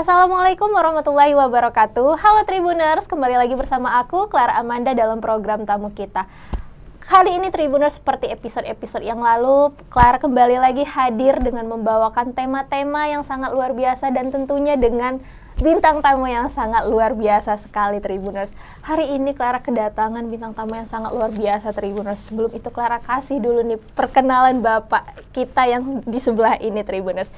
Assalamualaikum warahmatullahi wabarakatuh. Halo Tribuners, kembali lagi bersama aku Clara Amanda dalam program tamu kita. Kali ini Tribuners seperti episode-episode yang lalu, Clara kembali lagi hadir dengan membawakan tema-tema yang sangat luar biasa dan tentunya dengan bintang tamu yang sangat luar biasa sekali Tribuners. Hari ini Clara kedatangan bintang tamu yang sangat luar biasa Tribuners. Sebelum itu Clara kasih dulu nih perkenalan Bapak kita yang di sebelah ini Tribuners.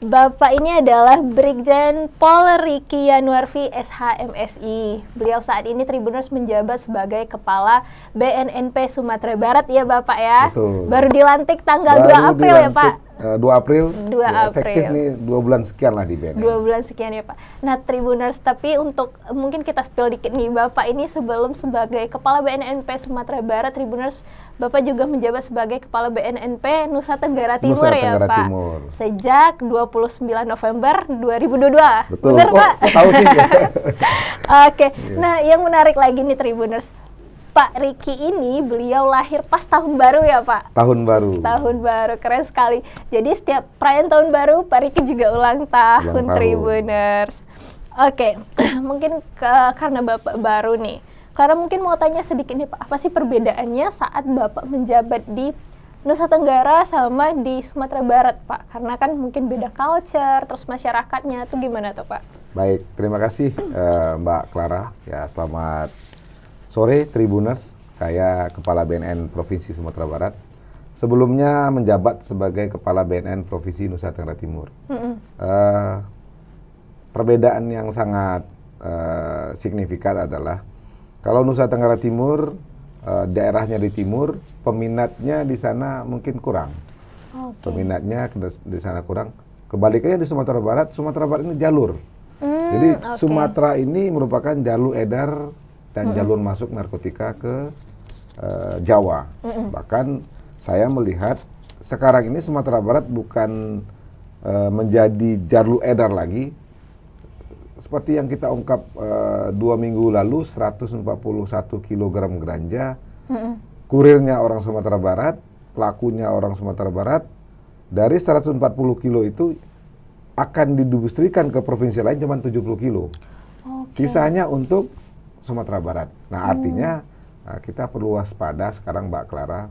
Bapak ini adalah Brigjen Pol Riki Yanuarfi SHMSI. Beliau saat ini Tribuners menjabat sebagai Kepala BNNP Sumatera Barat ya Bapak ya. Betul. Baru dilantik tanggal Baru 2 April dilantik. ya Pak. Eh, dua 2 April, 2 ya, April. efektif nih dua bulan sekian lah di BNN. Dua bulan sekian ya Pak. Nah Tribuners, tapi untuk mungkin kita spill dikit nih Bapak ini sebelum sebagai Kepala BNNP Sumatera Barat, Tribuners Bapak juga menjabat sebagai Kepala BNNP Nusa Tenggara Timur Nusa ya, Tenggara ya Pak. Timur. Sejak 29 November 2022. Betul. Benar oh, Pak? tahu sih. Oke. Okay. Iya. Yeah. Nah yang menarik lagi nih Tribuners, Pak Riki ini beliau lahir pas tahun baru ya Pak? Tahun baru. Tahun baru, keren sekali. Jadi setiap perayaan tahun baru Pak Riki juga ulang tahun, ulang Tribuners. Oke, mungkin ke, karena Bapak baru nih. Clara mungkin mau tanya sedikit nih Pak, apa sih perbedaannya saat Bapak menjabat di Nusa Tenggara sama di Sumatera Barat Pak? Karena kan mungkin beda culture, terus masyarakatnya tuh gimana tuh Pak? Baik, terima kasih uh, Mbak Clara. Ya selamat Sore Tribuners, saya Kepala BNN Provinsi Sumatera Barat. Sebelumnya menjabat sebagai Kepala BNN Provinsi Nusa Tenggara Timur. Mm -hmm. uh, perbedaan yang sangat uh, signifikan adalah kalau Nusa Tenggara Timur uh, daerahnya di timur, peminatnya di sana mungkin kurang. Okay. Peminatnya di sana kurang. Kebalikannya di Sumatera Barat, Sumatera Barat ini jalur. Mm, Jadi okay. Sumatera ini merupakan jalur edar dan hmm. jalur masuk narkotika ke uh, Jawa. Hmm. Bahkan saya melihat sekarang ini Sumatera Barat bukan uh, menjadi jalur edar lagi, seperti yang kita ungkap uh, dua minggu lalu 141 kg satu mm-hmm. kurirnya orang Sumatera Barat pelakunya orang Sumatera Barat dari 140 kilo itu akan didistribusikan ke provinsi lain cuma 70 kilo okay. sisanya untuk Sumatera Barat. Nah hmm. artinya eh, kita perlu waspada sekarang Mbak Clara.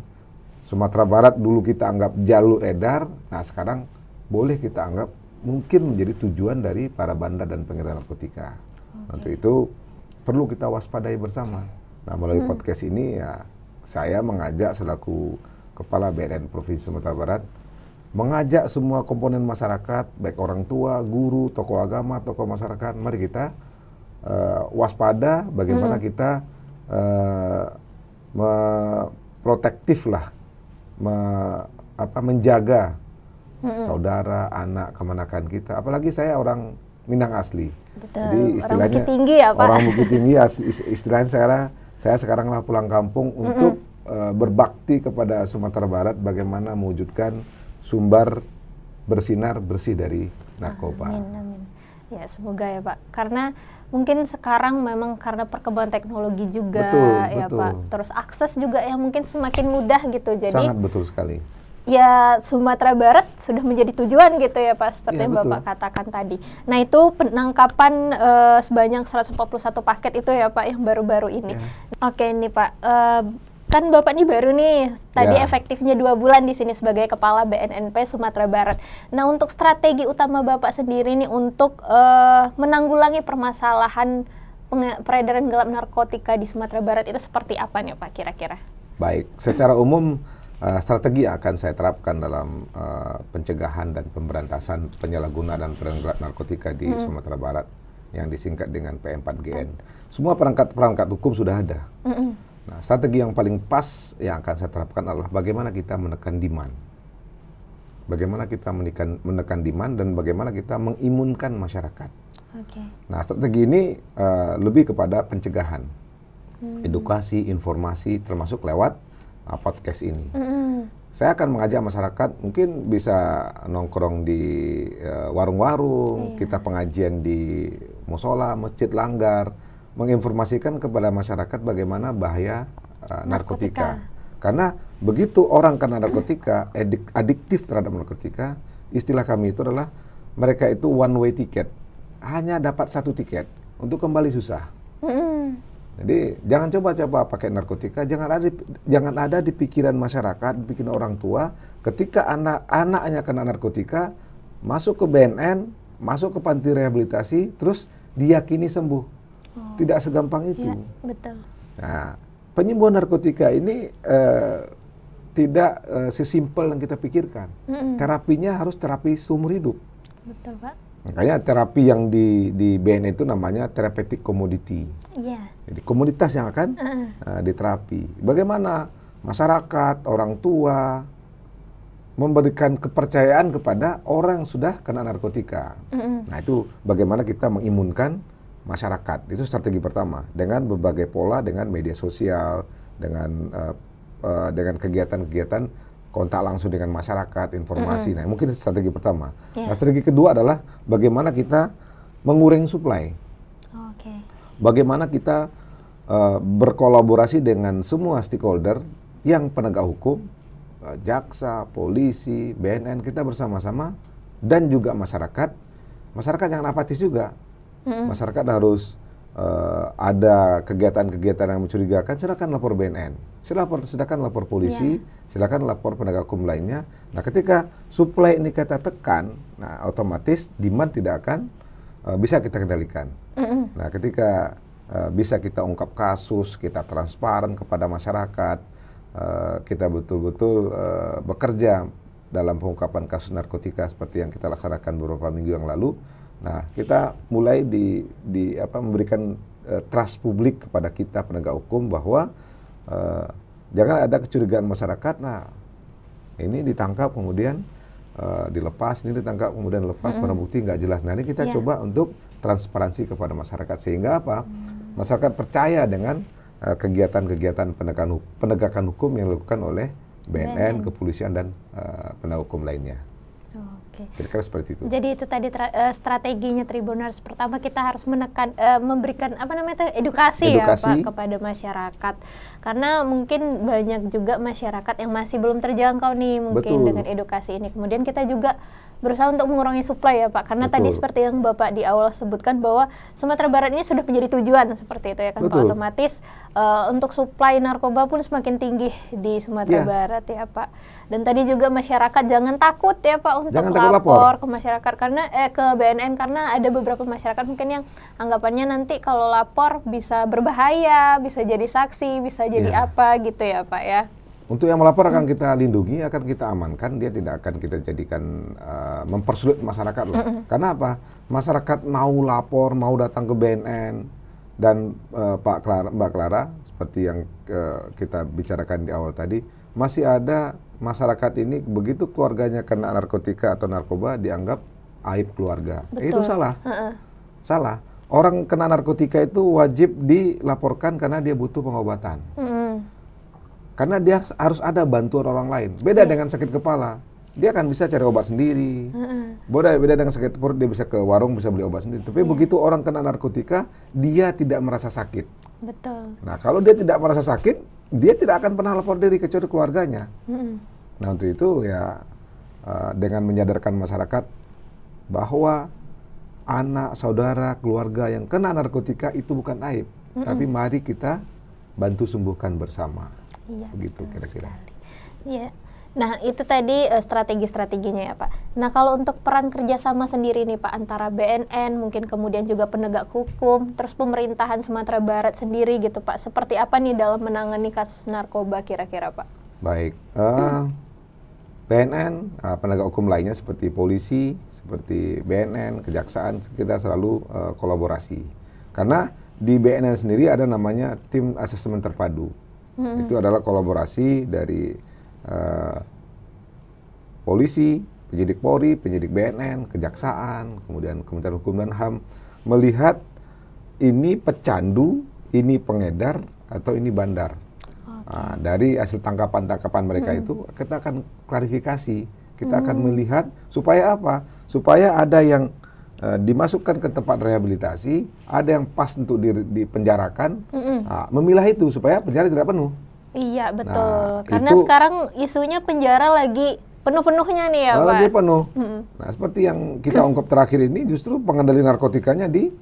Sumatera Barat dulu kita anggap jalur edar, nah sekarang boleh kita anggap mungkin menjadi tujuan dari para bandar dan pengedar narkotika. Okay. Untuk itu perlu kita waspadai bersama. Nah melalui hmm. podcast ini ya saya mengajak selaku Kepala BNN Provinsi Sumatera Barat mengajak semua komponen masyarakat, baik orang tua, guru, tokoh agama, tokoh masyarakat, mari kita uh, waspada, bagaimana hmm. kita uh, eh, memprotektif protektif lah, me apa menjaga hmm. saudara, anak, kemanakan kita. Apalagi saya orang Minang asli. Betul. Jadi istilahnya ya, orang Bukit Tinggi ya Orang Bukit Tinggi istilahnya saya saya sekaranglah pulang kampung untuk uh, berbakti kepada Sumatera Barat bagaimana mewujudkan sumber bersinar bersih dari narkoba. Amin, amin. Ya semoga ya Pak, karena mungkin sekarang memang karena perkembangan teknologi juga betul, ya betul. Pak, terus akses juga yang mungkin semakin mudah gitu. Jadi sangat betul sekali. Ya Sumatera Barat sudah menjadi tujuan gitu ya Pak, seperti ya, yang Bapak katakan tadi. Nah itu penangkapan uh, sebanyak 141 paket itu ya Pak yang baru-baru ini. Ya. Oke ini Pak, uh, kan Bapak ini baru nih, tadi ya. efektifnya dua bulan di sini sebagai Kepala BNNP Sumatera Barat. Nah untuk strategi utama Bapak sendiri nih untuk uh, menanggulangi permasalahan peredaran gelap narkotika di Sumatera Barat itu seperti apa nih Pak kira-kira? Baik, secara umum uh, strategi yang akan saya terapkan dalam uh, pencegahan dan pemberantasan penyalahgunaan dan peredaran gelap narkotika di hmm. Sumatera Barat yang disingkat dengan PM4GN. Hmm. Semua perangkat-perangkat hukum sudah ada. Hmm Nah, strategi yang paling pas yang akan saya terapkan adalah bagaimana kita menekan demand. Bagaimana kita menekan, menekan demand dan bagaimana kita mengimunkan masyarakat. Okay. Nah, strategi ini uh, lebih kepada pencegahan, hmm. edukasi, informasi, termasuk lewat uh, podcast ini. Hmm. Saya akan mengajak masyarakat mungkin bisa nongkrong di eh, warung-warung, uh, iya. yeah. kita pengajian di musola, masjid langgar, menginformasikan kepada masyarakat bagaimana bahaya uh, narkotika. narkotika. Karena begitu orang kena narkotika, edik, adiktif terhadap narkotika, istilah kami itu adalah mereka itu one way ticket. Hanya dapat satu tiket, untuk kembali susah. Jadi jangan coba-coba pakai narkotika, jangan ada jangan ada di pikiran masyarakat, di pikiran orang tua ketika anak-anaknya kena narkotika masuk ke BNN, masuk ke panti rehabilitasi, terus diyakini sembuh. Oh. Tidak segampang ya, itu. Ya, betul. Nah, penyembuhan narkotika ini uh, tidak uh, sesimpel yang kita pikirkan. Mm-hmm. Terapinya harus terapi seumur hidup. Betul, Pak. Makanya terapi yang di di BN itu namanya therapeutic commodity. Iya. Jadi komunitas yang akan uh -uh. Uh, diterapi. Bagaimana masyarakat, orang tua memberikan kepercayaan kepada orang yang sudah kena narkotika. Uh -uh. Nah, itu bagaimana kita mengimunkan masyarakat. Itu strategi pertama dengan berbagai pola dengan media sosial, dengan uh, uh, dengan kegiatan-kegiatan kontak langsung dengan masyarakat, informasi. Mm -hmm. Nah, mungkin strategi pertama. Yeah. Nah, strategi kedua adalah bagaimana kita mengurangi supply. Okay. Bagaimana kita uh, berkolaborasi dengan semua stakeholder yang penegak hukum, jaksa, polisi, BNN kita bersama-sama dan juga masyarakat. Masyarakat jangan apatis juga Hmm. Masyarakat harus uh, ada kegiatan-kegiatan yang mencurigakan, silakan lapor BNN. Silakan, silakan lapor polisi, yeah. silakan lapor penegak hukum lainnya. Nah, ketika supply ini kita tekan, nah otomatis demand tidak akan uh, bisa kita kendalikan. -hmm. Nah, ketika uh, bisa kita ungkap kasus, kita transparan kepada masyarakat, uh, kita betul-betul uh, bekerja dalam pengungkapan kasus narkotika seperti yang kita laksanakan beberapa minggu yang lalu, Nah, kita mulai di, di apa memberikan uh, trust publik kepada kita penegak hukum bahwa uh, jangan ada kecurigaan masyarakat. Nah, ini ditangkap kemudian uh, dilepas, ini ditangkap kemudian lepas hmm. barang bukti nggak jelas. Nah, ini kita yeah. coba untuk transparansi kepada masyarakat sehingga apa? Hmm. Masyarakat percaya dengan kegiatan-kegiatan penegakan, penegakan hukum yang dilakukan oleh BNN, BNN. kepolisian dan uh, penegak hukum lainnya. Oke. Okay. Kira-kira seperti itu. Jadi itu tadi eh, strateginya Tribuners. Pertama kita harus menekan, uh, memberikan apa namanya itu edukasi, edukasi ya Pak kepada masyarakat. Karena mungkin banyak juga masyarakat yang masih belum terjangkau nih mungkin Betul. dengan edukasi ini. Kemudian kita juga berusaha untuk mengurangi supply ya Pak karena Betul. tadi seperti yang Bapak di awal sebutkan bahwa Sumatera Barat ini sudah menjadi tujuan seperti itu ya kan Betul. Pak otomatis uh, untuk supply narkoba pun semakin tinggi di Sumatera yeah. Barat ya Pak dan tadi juga masyarakat jangan takut ya Pak untuk jangan lapor, lapor ke masyarakat karena eh ke BNN karena ada beberapa masyarakat mungkin yang anggapannya nanti kalau lapor bisa berbahaya bisa jadi saksi bisa jadi yeah. apa gitu ya Pak ya untuk yang melapor akan kita lindungi, akan kita amankan, dia tidak akan kita jadikan uh, mempersulit masyarakat loh. Karena apa? Masyarakat mau lapor, mau datang ke BNN dan uh, Pak Clara, Mbak Clara seperti yang uh, kita bicarakan di awal tadi, masih ada masyarakat ini begitu keluarganya kena narkotika atau narkoba dianggap aib keluarga. Eh, itu salah. Uh-uh. Salah. Orang kena narkotika itu wajib dilaporkan karena dia butuh pengobatan. Mm-hmm karena dia harus ada bantuan orang lain. Beda yeah. Hmm. dengan sakit kepala, dia akan bisa cari obat sendiri. Hmm. Beda beda dengan sakit perut dia bisa ke warung bisa beli obat sendiri. Tapi yeah. begitu orang kena narkotika, dia tidak merasa sakit. Betul. Nah, kalau dia tidak merasa sakit, dia tidak akan pernah lapor diri kecuali keluarganya. Mm. Nah, untuk itu ya eh, dengan menyadarkan masyarakat bahwa anak, saudara, keluarga yang kena narkotika itu bukan aib, mm tapi mari kita bantu sembuhkan bersama. Iya. Begitu kira-kira. Iya. Nah, itu tadi uh, strategi-strateginya ya, Pak. Nah, kalau untuk peran kerjasama sendiri nih, Pak, antara BNN, mungkin kemudian juga penegak hukum, terus pemerintahan Sumatera Barat sendiri gitu, Pak. Seperti apa nih dalam menangani kasus narkoba kira-kira, Pak? Baik. Uh, eh, hmm. BNN, uh, eh, penegak hukum lainnya seperti polisi, seperti BNN, kejaksaan, kita selalu uh, kolaborasi. Karena di BNN sendiri ada namanya tim asesmen terpadu Hmm. Itu adalah kolaborasi dari uh, polisi, penyidik Polri, penyidik BNN, kejaksaan, kemudian Kementerian Hukum dan HAM melihat ini pecandu, ini pengedar atau ini bandar. Okay. Nah, dari hasil tangkapan-tangkapan mereka hmm. itu kita akan klarifikasi, kita hmm. akan melihat supaya apa? Supaya ada yang uh, dimasukkan ke tempat rehabilitasi, ada yang pas untuk di, dipenjarakan, mm -mm. Nah, memilah itu supaya penjara tidak penuh. Iya nah, betul, nah, karena itu, sekarang isunya penjara lagi penuh-penuhnya nih ya Pak. Lagi penuh. Mm -mm. Nah seperti yang kita ungkap terakhir ini justru pengendali narkotikanya di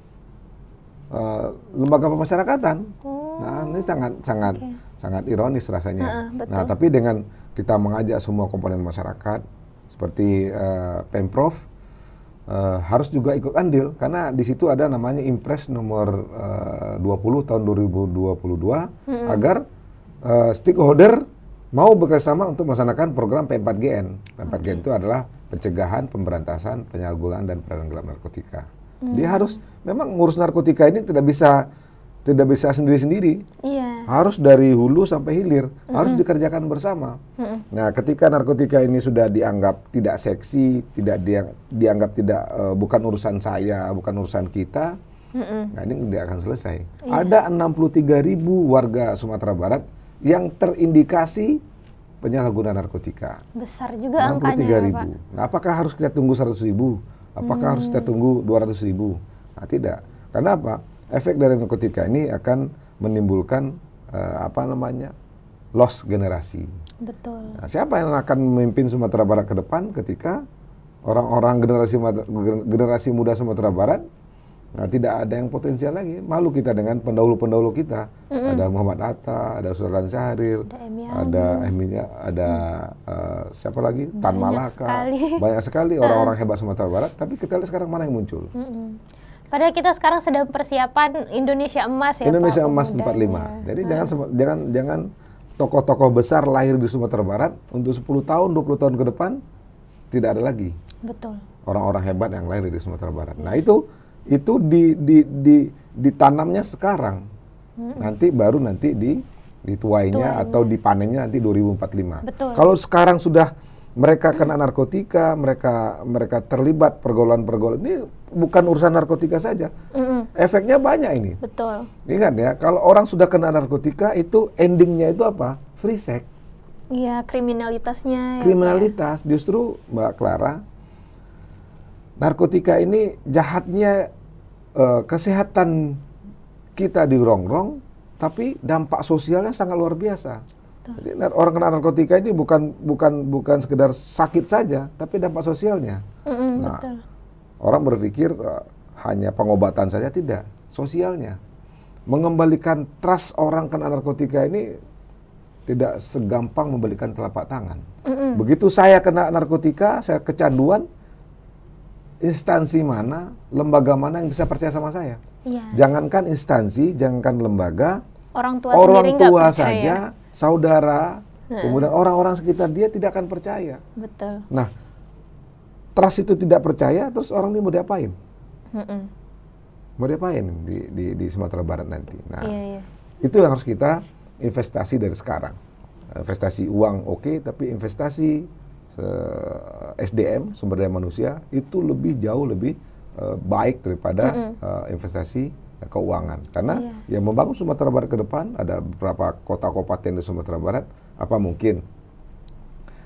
uh, lembaga pemasyarakatan. Oh. Nah ini sangat sangat sangat ironis rasanya. Uh, Nah tapi dengan kita mengajak semua komponen masyarakat seperti uh, pemprov Eh, harus juga ikut andil karena di situ ada namanya impres nomor eh, uh, 20 tahun 2022 hmm. agar uh, stakeholder mau bekerjasama untuk melaksanakan program P4GN. P4GN okay. itu adalah pencegahan, pemberantasan, penyalahgunaan dan peredaran gelap narkotika. Hmm. Dia mm. harus memang ngurus narkotika ini tidak bisa tidak bisa sendiri-sendiri. Iya harus dari hulu sampai hilir, mm-hmm. harus dikerjakan bersama. Mm-hmm. Nah, ketika narkotika ini sudah dianggap tidak seksi, tidak diang dianggap tidak uh, bukan urusan saya, bukan urusan kita, mm-hmm. nah ini tidak akan selesai. Yeah. Ada 63 ribu warga Sumatera Barat yang terindikasi penyalahguna narkotika. Besar juga 63 angkanya, ribu. Pak. Nah, apakah harus kita tunggu 100 ribu? Apakah hmm. harus kita hmm. tunggu 200 ribu? Nah, tidak. Karena apa? Efek dari narkotika ini akan menimbulkan uh, apa namanya loss generasi. Betul. Nah, siapa yang akan memimpin Sumatera Barat ke depan ketika orang-orang generasi generasi muda Sumatera Barat nah, tidak ada yang potensial lagi. Malu kita dengan pendahulu-pendahulu kita. Mm-hmm. Ada Muhammad Atta, ada Sultan Syahrir, ada Emilia, ada mm. uh, siapa lagi? Banyak Tan Malaka. Sekali. Banyak sekali orang-orang hebat Sumatera Barat. Tapi kita lihat sekarang mana yang muncul. Mm-hmm. Padahal kita sekarang sedang persiapan Indonesia emas ya Indonesia Pak, emas 45. 45. Jadi hmm. jangan jangan jangan tokoh-tokoh besar lahir di Sumatera Barat untuk 10 tahun, 20 tahun ke depan tidak ada lagi. Betul. Orang-orang hebat yang lahir di Sumatera Barat. Nah, yes. Nah, itu itu di di di ditanamnya sekarang. Hmm. Nanti baru nanti di dituainya Tuainya. atau dipanennya nanti 2045. Betul. Kalau sekarang sudah mereka kena narkotika, mereka mereka terlibat pergolongan-pergolongan ini bukan urusan narkotika saja. mm hmm Efeknya banyak ini. Betul. Ini kan ya, kalau orang sudah kena narkotika itu endingnya itu apa? Free sex. Iya, kriminalitasnya. Ya, ya. Kriminalitas ya. justru Mbak Clara. Narkotika ini jahatnya uh, kesehatan kita di rongrong, tapi dampak sosialnya sangat luar biasa. Jadi orang kena narkotika ini bukan bukan bukan sekedar sakit saja, tapi dampak sosialnya. mm -mm, nah, betul. orang berpikir uh, hanya pengobatan saja tidak, sosialnya. Mengembalikan trust orang kena narkotika ini tidak segampang membalikan telapak tangan. mm -mm. Begitu saya kena narkotika, saya kecanduan, instansi mana, lembaga mana yang bisa percaya sama saya? Yeah. Jangankan instansi, jangankan lembaga, orang tua orang tua saja saudara, hmm. kemudian orang-orang sekitar dia tidak akan percaya. Betul. Nah, trust itu tidak percaya, terus orang ini mau diapain? Hmm. Mau diapain di, di, di Sumatera Barat nanti? Nah, yeah, yeah. itu yang harus kita investasi dari sekarang. Investasi uang oke, okay, tapi investasi uh, eh, SDM sumber daya manusia itu lebih jauh lebih uh, baik daripada uh, investasi Eh, keuangan karena yeah. yang membangun Sumatera Barat ke depan ada beberapa kota kabupaten di Sumatera Barat apa mungkin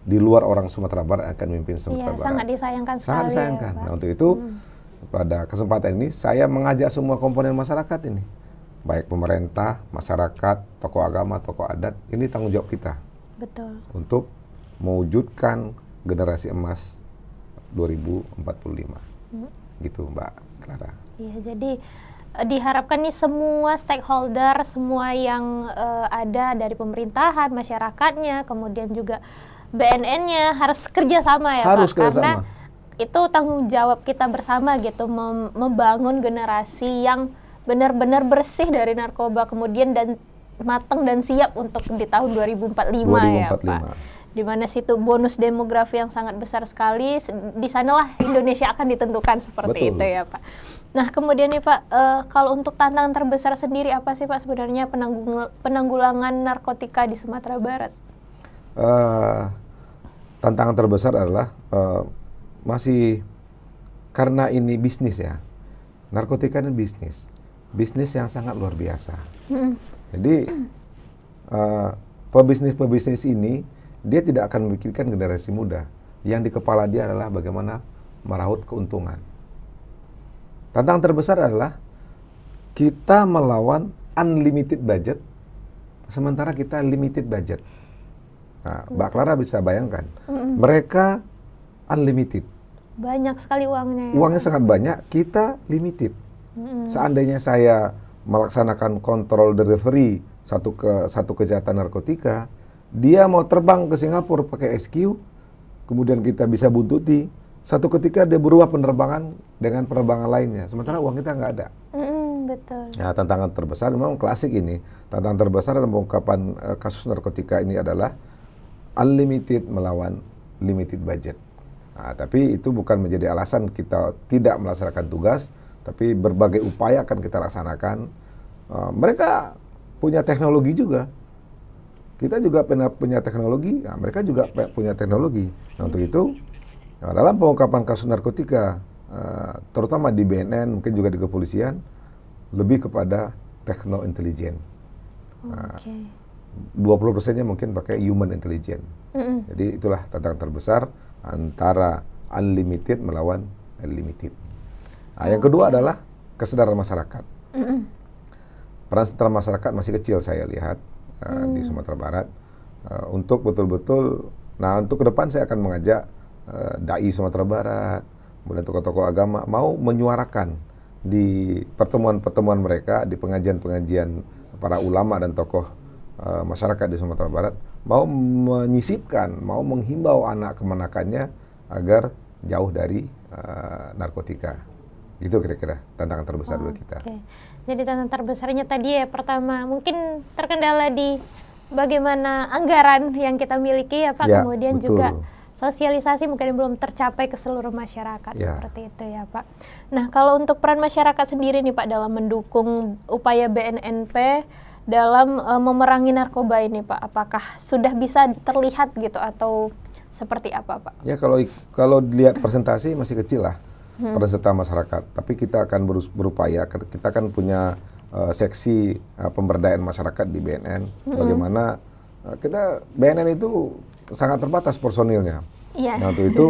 di luar orang Sumatera Barat akan memimpin Sumatera iya, Barat. Sangat disayangkan sekali. Sangat ya, disayangkan. Ya, nah, untuk itu hmm. pada kesempatan ini saya mengajak semua komponen masyarakat ini, baik pemerintah, masyarakat, tokoh agama, tokoh adat, ini tanggung jawab kita. Betul. Untuk mewujudkan generasi emas 2045. Hmm. Gitu, Mbak Clara. Iya, jadi Eh, diharapkan nih semua stakeholder, semua yang uh, ada dari pemerintahan, masyarakatnya, kemudian juga BNN-nya harus kerja sama ya harus Pak, kerjasama. karena itu tanggung jawab kita bersama gitu mem membangun generasi yang benar-benar bersih dari narkoba kemudian dan matang dan siap untuk di tahun 2045, 2045. ya Pak di mana situ bonus demografi yang sangat besar sekali di sanalah Indonesia akan ditentukan seperti Betul. itu ya Pak. Nah kemudian nih Pak uh, kalau untuk tantangan terbesar sendiri apa sih Pak sebenarnya penanggul penanggulangan narkotika di Sumatera Barat? Uh, tantangan terbesar adalah uh, masih karena ini bisnis ya narkotika ini bisnis bisnis yang sangat luar biasa. Hmm. Jadi uh, pebisnis pebisnis ini dia tidak akan memikirkan generasi muda. Yang di kepala dia adalah bagaimana meraut keuntungan. Tantangan terbesar adalah kita melawan unlimited budget, sementara kita limited budget. Nah, hmm. Mbak Clara bisa bayangkan, mm mereka unlimited. Banyak sekali uangnya. Ya? Uangnya sangat banyak, kita limited. Mm Seandainya saya melaksanakan kontrol delivery satu ke satu kejahatan narkotika, dia mau terbang ke Singapura pakai SQ, kemudian kita bisa buntuti. Satu ketika dia berubah penerbangan dengan penerbangan lainnya, sementara uang kita nggak ada. Mm, betul. Nah, tantangan terbesar memang klasik ini. Tantangan terbesar dalam pengungkapan uh, kasus narkotika ini adalah unlimited melawan limited budget. Nah, tapi itu bukan menjadi alasan kita tidak melaksanakan tugas, tapi berbagai upaya akan kita laksanakan. Uh, mereka punya teknologi juga kita juga punya, teknologi, nah, mereka juga punya teknologi. Nah, untuk itu, ya, dalam pengungkapan kasus narkotika, uh, terutama di BNN, mungkin juga di kepolisian, lebih kepada tekno intelijen. Okay. Nah, puluh 20 persennya mungkin pakai human intelijen. Mm -hmm. Jadi itulah tantangan terbesar antara unlimited melawan unlimited. Nah, yang okay. kedua adalah kesadaran masyarakat. Mm -hmm. Peran masyarakat masih kecil saya lihat Eh, hmm. di Sumatera Barat uh, untuk betul-betul nah untuk ke depan saya akan mengajak uh, dai Sumatera Barat kemudian tokoh-tokoh agama mau menyuarakan di pertemuan-pertemuan mereka di pengajian-pengajian para ulama dan tokoh uh, masyarakat di Sumatera Barat mau menyisipkan mau menghimbau anak kemenakannya agar jauh dari uh, narkotika itu kira-kira tantangan terbesar oh, buat kita. Okay jadi tantangan terbesarnya tadi ya pertama mungkin terkendala di bagaimana anggaran yang kita miliki ya Pak ya, kemudian betul. juga sosialisasi mungkin belum tercapai ke seluruh masyarakat ya. seperti itu ya Pak. Nah kalau untuk peran masyarakat sendiri nih Pak dalam mendukung upaya BNNP dalam uh, memerangi narkoba ini Pak, apakah sudah bisa terlihat gitu atau seperti apa Pak? Ya kalau kalau dilihat presentasi masih kecil lah hmm. pada serta masyarakat. Tapi kita akan berupaya, kita kan punya uh, seksi uh, pemberdayaan masyarakat di BNN. Hmm. Bagaimana uh, kita BNN itu sangat terbatas personilnya. Yeah. Nah untuk itu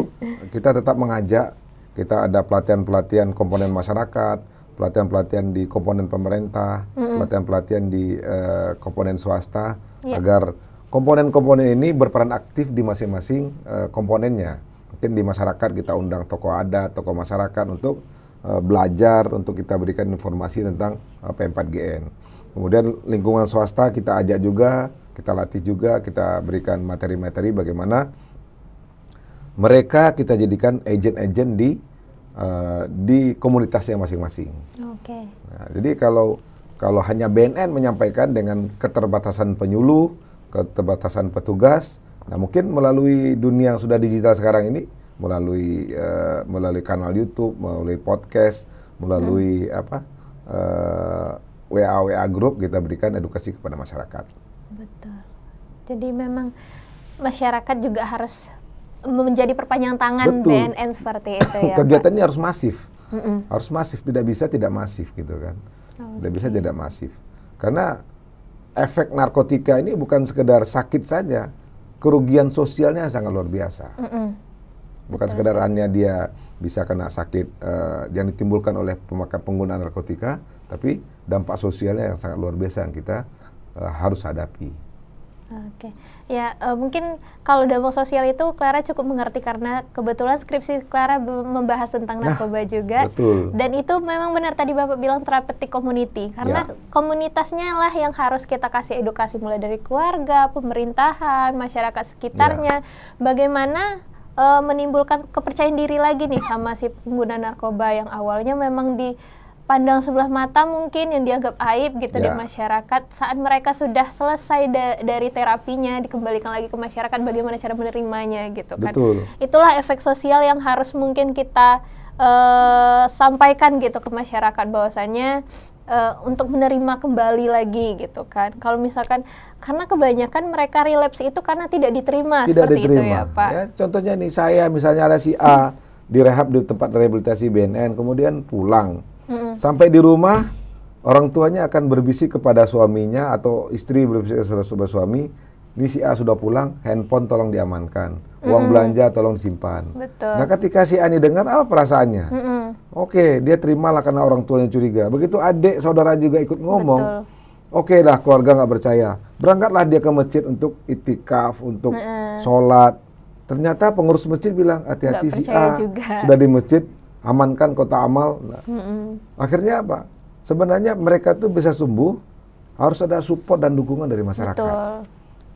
kita tetap mengajak, kita ada pelatihan-pelatihan komponen masyarakat, pelatihan-pelatihan di komponen pemerintah, hmm. pelatihan-pelatihan -hmm. di uh, komponen swasta, yeah. agar komponen-komponen ini berperan aktif di masing-masing uh, komponennya mungkin di masyarakat kita undang tokoh adat, tokoh masyarakat untuk eh, belajar, untuk kita berikan informasi tentang uh, eh, P4GN. Kemudian lingkungan swasta kita ajak juga, kita latih juga, kita berikan materi-materi bagaimana mereka kita jadikan agen-agen di uh, di komunitasnya masing-masing. Oke. Okay. Nah, jadi kalau kalau hanya BNN menyampaikan dengan keterbatasan penyuluh, keterbatasan petugas, Nah mungkin melalui dunia yang sudah digital sekarang ini, melalui uh, melalui kanal YouTube, melalui podcast, melalui hmm. apa uh, eh, WA WA grup kita berikan edukasi kepada masyarakat. Betul. Jadi memang masyarakat juga harus menjadi perpanjang tangan Betul. BNN seperti itu ya. Kegiatannya Pak? harus masif, mm -mm. harus masif. Tidak bisa tidak masif gitu kan. Okay. Tidak bisa tidak masif. Karena efek narkotika ini bukan sekedar sakit saja, kerugian sosialnya sangat luar biasa. Mm -mm. Bukan Betul. sekedar hanya dia bisa kena sakit uh, yang ditimbulkan oleh pemakai penggunaan narkotika, tapi dampak sosialnya yang sangat luar biasa yang kita uh, harus hadapi. Oke, okay. ya uh, mungkin kalau dampak sosial itu Clara cukup mengerti karena kebetulan skripsi Clara membahas tentang nah, narkoba juga. Betul. Dan itu memang benar tadi Bapak bilang terapeutik community karena ya. komunitasnya lah yang harus kita kasih edukasi mulai dari keluarga, pemerintahan, masyarakat sekitarnya. Ya. Bagaimana uh, menimbulkan kepercayaan diri lagi nih sama si pengguna narkoba yang awalnya memang di pandang sebelah mata mungkin yang dianggap aib gitu yeah. di ya. masyarakat saat mereka sudah selesai da dari terapinya dikembalikan lagi ke masyarakat bagaimana cara menerimanya gitu kan Betul. itulah efek sosial yang harus mungkin kita uh, sampaikan gitu ke masyarakat bahwasannya uh, untuk menerima kembali lagi gitu kan kalau misalkan karena kebanyakan mereka relapse itu karena tidak diterima tidak seperti diterima. itu ya pak ya, contohnya nih saya misalnya ada si A direhab di tempat rehabilitasi BNN kemudian pulang Sampai di rumah orang tuanya akan berbisik kepada suaminya atau istri berbisik kepada suami, ini si A sudah pulang, handphone tolong diamankan, uang mm -hmm. belanja tolong simpan. Betul. Nah ketika si A ini dengar apa perasaannya? Mm -hmm. Oke, dia terimalah karena orang tuanya curiga. Begitu adik saudara juga ikut ngomong, Betul. oke lah, keluarga nggak percaya, berangkatlah dia ke masjid untuk itikaf, untuk mm -hmm. sholat. Ternyata pengurus masjid bilang hati-hati si A juga. sudah di masjid amankan kota amal. Nah, mm-hmm. Akhirnya apa? Sebenarnya mereka itu bisa sembuh harus ada support dan dukungan dari masyarakat. Betul.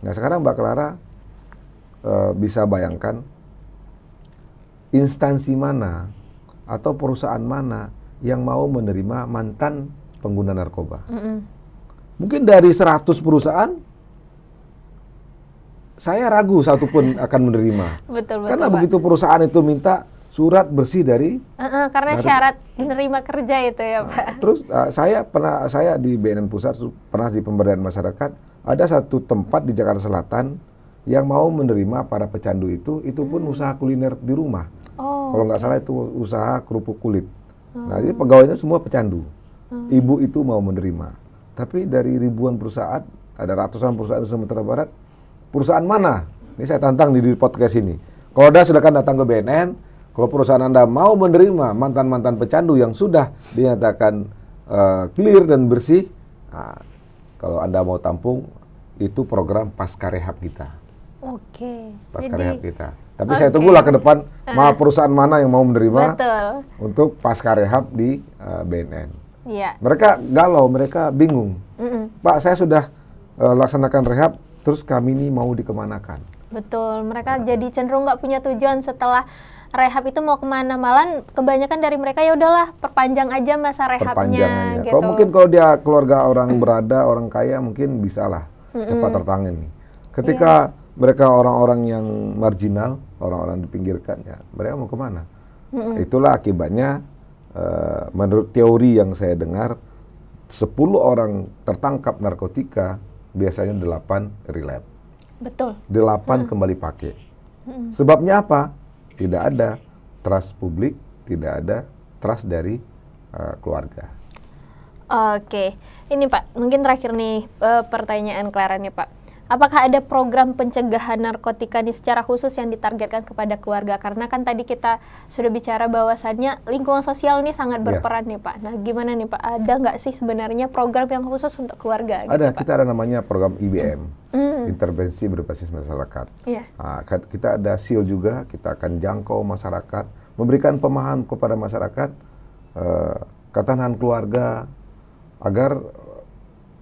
Nah sekarang Mbak Clara uh, bisa bayangkan instansi mana atau perusahaan mana yang mau menerima mantan pengguna narkoba. Mm-hmm. Mungkin dari 100 perusahaan saya ragu satu pun akan menerima. Betul, betul, Karena betul, begitu perusahaan itu minta surat bersih dari uh, uh, karena dari, syarat menerima kerja itu ya nah, pak. Uh, terus uh, saya pernah saya di BNN pusat pernah di pemberdayaan masyarakat ada satu tempat di Jakarta Selatan yang mau menerima para pecandu itu itu pun hmm. usaha kuliner di rumah. Oh. Kalau nggak salah itu usaha kerupuk kulit. Hmm. Nah jadi oh. pegawainya semua pecandu. Hmm. Ibu itu mau menerima. Tapi dari ribuan perusahaan ada ratusan perusahaan di Sumatera Barat perusahaan mana? Ini saya tantang di, di podcast ini. Kalau ada silakan datang ke BNN kalau perusahaan Anda mau menerima mantan-mantan pecandu yang sudah dinyatakan uh, clear dan bersih, nah, kalau Anda mau tampung, itu program pasca rehab kita. Oke. Pasca Jadi, rehab kita. Tapi okay. saya tunggulah ke depan, uh, perusahaan mana yang mau menerima betul. untuk pasca rehab di uh, eh, BNN. Iya. Mereka galau, mereka bingung. Mm -mm. Pak, saya sudah uh, laksanakan rehab, terus kami ini mau dikemanakan? Betul, mereka nah. jadi cenderung nggak punya tujuan setelah rehab itu mau kemana malan kebanyakan dari mereka ya udahlah perpanjang aja masa rehabnya aja. gitu. Kalau mungkin kalau dia keluarga orang berada orang kaya mungkin bisalah mm -mm. cepat tertangani. Ketika yeah. mereka orang-orang yang marginal, orang-orang dipinggirkan ya, mereka mau kemana? Mm Itulah akibatnya uh, menurut teori yang saya dengar 10 orang tertangkap narkotika biasanya 8 relapse. Betul. 8 hmm. kembali pakai. Hmm. Sebabnya apa? Tidak ada trust publik, tidak ada trust dari uh, keluarga. Oke, ini Pak, mungkin terakhir nih uh, pertanyaan Clara nih Pak Apakah ada program pencegahan narkotika nih secara khusus yang ditargetkan kepada keluarga? Karena kan tadi kita sudah bicara bahwasannya lingkungan sosial ini sangat iya. berperan ya. nih Pak. Nah gimana nih Pak, ada nggak sih sebenarnya program yang khusus untuk keluarga? Gitu, ada, gitu, kita ada namanya program IBM, hmm. hmm. Intervensi Berbasis Masyarakat. Ya. Nah, kan kita ada SEAL juga, kita akan jangkau masyarakat, memberikan pemahaman kepada masyarakat, eh, ketahanan keluarga, agar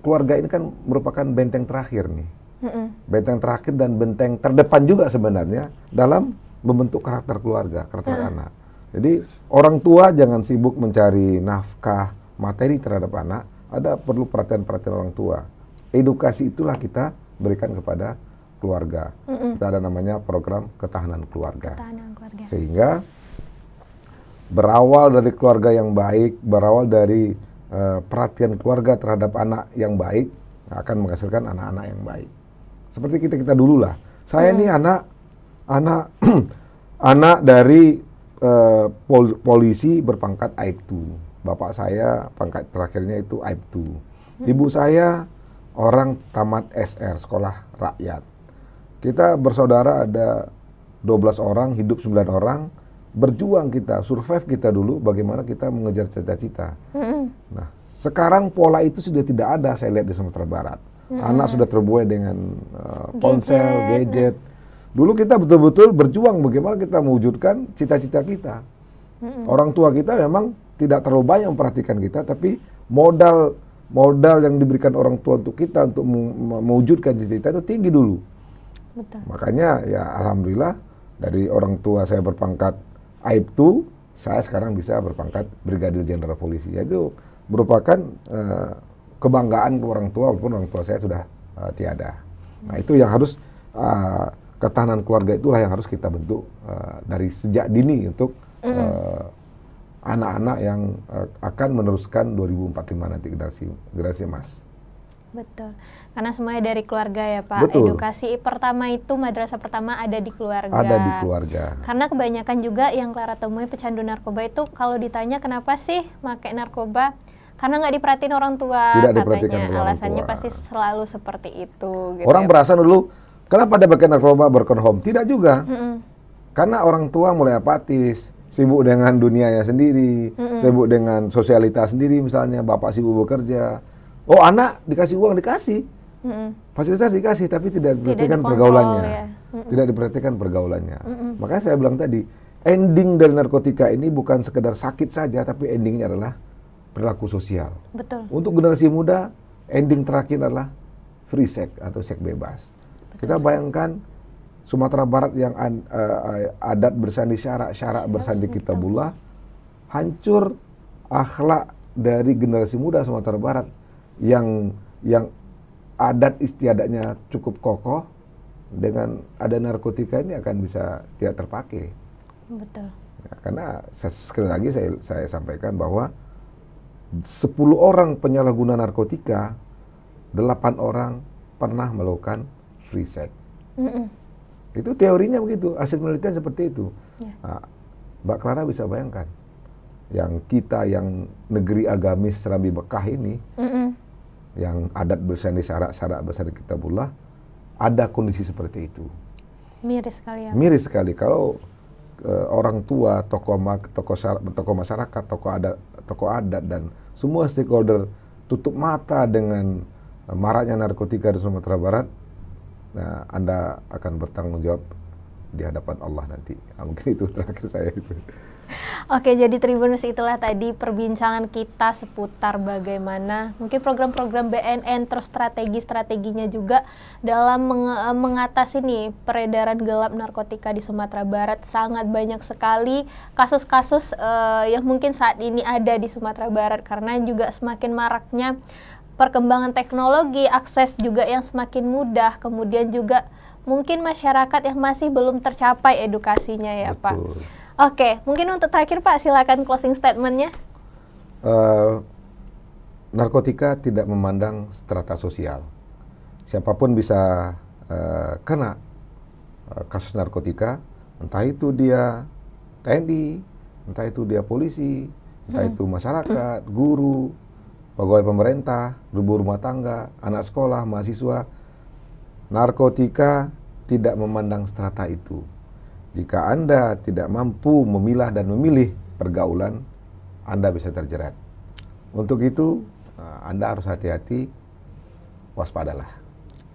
keluarga ini kan merupakan benteng terakhir nih hmm Benteng terakhir dan benteng terdepan juga sebenarnya dalam membentuk karakter keluarga, karakter mm-hmm. anak. Jadi orang tua jangan sibuk mencari nafkah materi terhadap anak, ada perlu perhatian-perhatian orang tua. Edukasi itulah kita berikan kepada keluarga. Mm-hmm. Kita ada namanya program ketahanan keluarga. Ketahanan keluarga. Sehingga berawal dari keluarga yang baik, berawal dari uh, perhatian keluarga terhadap anak yang baik akan menghasilkan anak-anak yang baik seperti kita kita dulu lah saya hmm. ini anak anak anak dari uh, pol polisi berpangkat aibtu bapak saya pangkat terakhirnya itu aibtu hmm. ibu saya orang tamat SR sekolah rakyat kita bersaudara ada 12 orang hidup 9 orang berjuang kita, survive kita dulu bagaimana kita mengejar cita-cita. -hmm. Nah, sekarang pola itu sudah tidak ada saya lihat di Sumatera Barat. -hmm. Anak sudah terbuai dengan uh, ponsel, gadget. Mm. gadget. Dulu kita betul-betul berjuang bagaimana kita mewujudkan cita-cita kita. -hmm. Orang tua kita memang tidak terlalu banyak memperhatikan kita, tapi modal modal yang diberikan orang tua untuk kita untuk mewujudkan cita-cita itu tinggi dulu. Betul. Makanya ya alhamdulillah dari orang tua saya berpangkat Aibtu, saya sekarang bisa berpangkat Brigadir Jenderal Polisi. Itu merupakan uh, kebanggaan orang tua walaupun orang tua saya sudah uh, tiada. Nah itu yang harus uh, ketahanan keluarga itulah yang harus kita bentuk uh, dari sejak dini untuk anak uh, anak-anak yang uh, akan meneruskan 2045 nanti generasi generasi emas. Betul. Karena semuanya dari keluarga ya Pak. Betul. Edukasi pertama itu madrasah pertama ada di keluarga. Ada di keluarga. Karena kebanyakan juga yang Clara temui pecandu narkoba itu kalau ditanya kenapa sih pakai narkoba, karena nggak diperhatiin orang tua Tidak katanya orang alasannya pasti selalu seperti itu gitu orang ya. berasa dulu kenapa ada bagian narkoba broken home tidak juga mm-hmm. karena orang tua mulai apatis sibuk dengan dunianya sendiri mm-hmm. sibuk dengan sosialitas sendiri misalnya bapak sibuk bekerja oh anak dikasih uang dikasih Mm-hmm. Fasilitas dikasih tapi tidak diperhatikan pergaulannya. Ya. Mm-hmm. Tidak diperhatikan pergaulannya. Mm-hmm. Makanya saya bilang tadi, ending dari narkotika ini bukan sekedar sakit saja tapi endingnya adalah perilaku sosial. Betul. Untuk generasi muda, ending terakhir adalah free sex atau seks bebas. Betul. Kita bayangkan Sumatera Barat yang an, uh, adat bersandi syarak, syarak bersandi kitabullah, hancur akhlak dari generasi muda Sumatera Barat yang yang adat istiadatnya cukup kokoh dengan ada narkotika ini akan bisa tidak terpakai. Betul. Ya, karena sekali lagi saya, saya sampaikan bahwa 10 orang penyalahguna narkotika, 8 orang pernah melakukan free sex. Mm -mm. Itu teorinya begitu, hasil penelitian seperti itu. Yeah. Nah, Mbak Clara bisa bayangkan, yang kita yang negeri agamis Serambi Bekah ini, mm -mm. yang adat bersandi syarak-syarak besar kitabullah, ada kondisi seperti itu. Miris sekali ya. Miris sekali kalau uh, orang tua, tokoh ma tokoh tokoh masyarakat, tokoh adat, tokoh adat dan semua stakeholder tutup mata dengan eh, maraknya narkotika di Sumatera Barat, nah, Anda akan bertanggung jawab di hadapan Allah nanti. Nah, mungkin itu terakhir saya itu. Oke, jadi Tribunus itulah tadi perbincangan kita seputar bagaimana mungkin program-program BNN terus strategi-strateginya juga dalam meng eh, mengatasi nih peredaran gelap narkotika di Sumatera Barat sangat banyak sekali kasus-kasus uh, yang mungkin saat ini ada di Sumatera Barat karena juga semakin maraknya perkembangan teknologi, akses juga yang semakin mudah, kemudian juga mungkin masyarakat yang masih belum tercapai edukasinya ya, Betul. Pak. Oke, mungkin untuk terakhir Pak silakan closing statementnya. Uh, narkotika tidak memandang strata sosial. Siapapun bisa uh, kena uh, kasus narkotika, entah itu dia TNI, entah itu dia polisi, entah hmm. itu masyarakat, guru, pegawai pemerintah, ibu rumah tangga, anak sekolah, mahasiswa. Narkotika tidak memandang strata itu jika Anda tidak mampu memilah dan memilih pergaulan, Anda bisa terjerat. Untuk itu, eh, Anda harus hati-hati, waspadalah.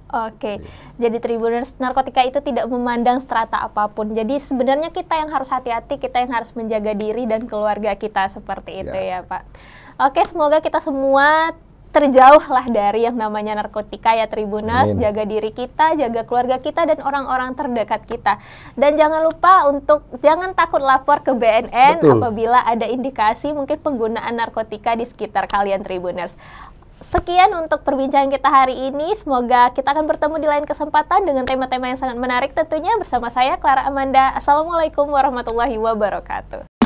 Oke, jadi tribuners narkotika itu tidak memandang strata apapun. Jadi sebenarnya kita yang harus hati-hati, kita yang harus menjaga diri dan keluarga kita seperti ya. itu ya, ya Pak. Oke, semoga kita semua terjauh lah dari yang namanya narkotika ya Tribunas, Amin. jaga diri kita, jaga keluarga kita dan orang-orang terdekat kita. Dan jangan lupa untuk jangan takut lapor ke BNN Betul. apabila ada indikasi mungkin penggunaan narkotika di sekitar kalian Tribuners. Sekian untuk perbincangan kita hari ini. Semoga kita akan bertemu di lain kesempatan dengan tema-tema yang sangat menarik tentunya bersama saya Clara Amanda. Assalamualaikum warahmatullahi wabarakatuh.